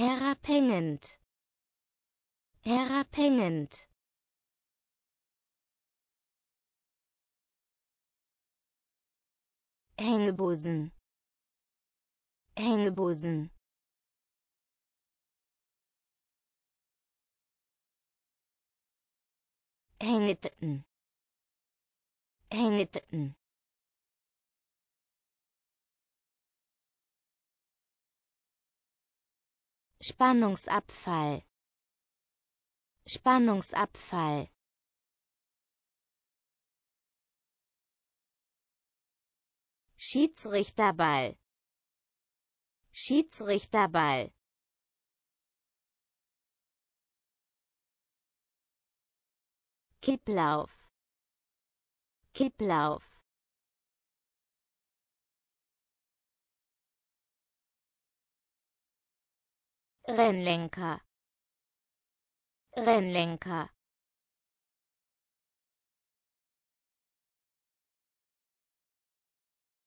herabhängend herabhängend Hängebusen Hängebusen Hängetten Hängetten Spannungsabfall Spannungsabfall Schiedsrichterball Schiedsrichterball Kipplauf Kipplauf Rennlenker Rennlenker